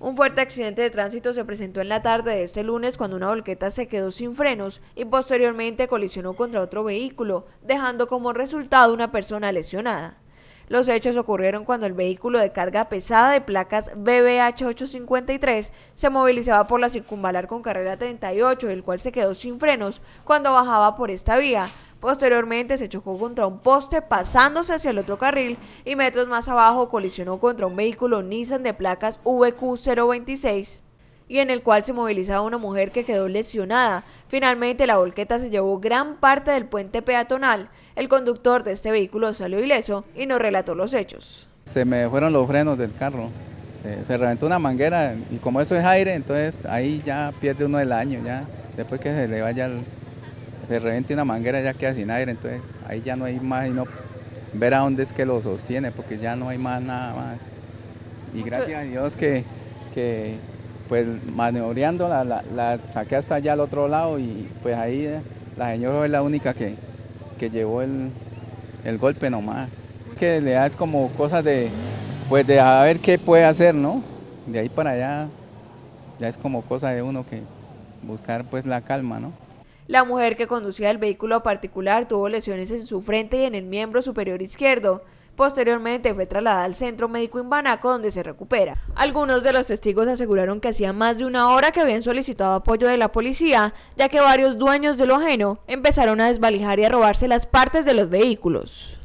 Un fuerte accidente de tránsito se presentó en la tarde de este lunes cuando una volqueta se quedó sin frenos y posteriormente colisionó contra otro vehículo, dejando como resultado una persona lesionada. Los hechos ocurrieron cuando el vehículo de carga pesada de placas BBH 853 se movilizaba por la circunvalar con carrera 38, el cual se quedó sin frenos cuando bajaba por esta vía, Posteriormente se chocó contra un poste pasándose hacia el otro carril y metros más abajo colisionó contra un vehículo Nissan de placas VQ026 y en el cual se movilizaba una mujer que quedó lesionada. Finalmente la volqueta se llevó gran parte del puente peatonal. El conductor de este vehículo salió ileso y nos relató los hechos. Se me fueron los frenos del carro, se, reventó una manguera y como eso es aire, entonces ahí ya pierde uno el año, ya después que se le vaya el, se repente una manguera ya queda sin aire, entonces ahí ya no hay más y no ver a dónde es que lo sostiene, porque ya no hay más nada más. Y gracias a Dios que, pues maniobreando la, la, saqué hasta allá al otro lado y pues ahí eh, la señora es la única que, llevó el, el, golpe nomás. Que le da es como cosas de, pues de a ver qué puede hacer, ¿no? De ahí para allá ya es como cosa de uno que buscar pues la calma, ¿no? La mujer que conducía el vehículo particular tuvo lesiones en su frente y en el miembro superior izquierdo. Posteriormente fue trasladada al centro médico Imbanaco donde se recupera. Algunos de los testigos aseguraron que hacía más de una hora que habían solicitado apoyo de la policía, ya que varios dueños de lo ajeno empezaron a desvalijar y a robarse las partes de los vehículos.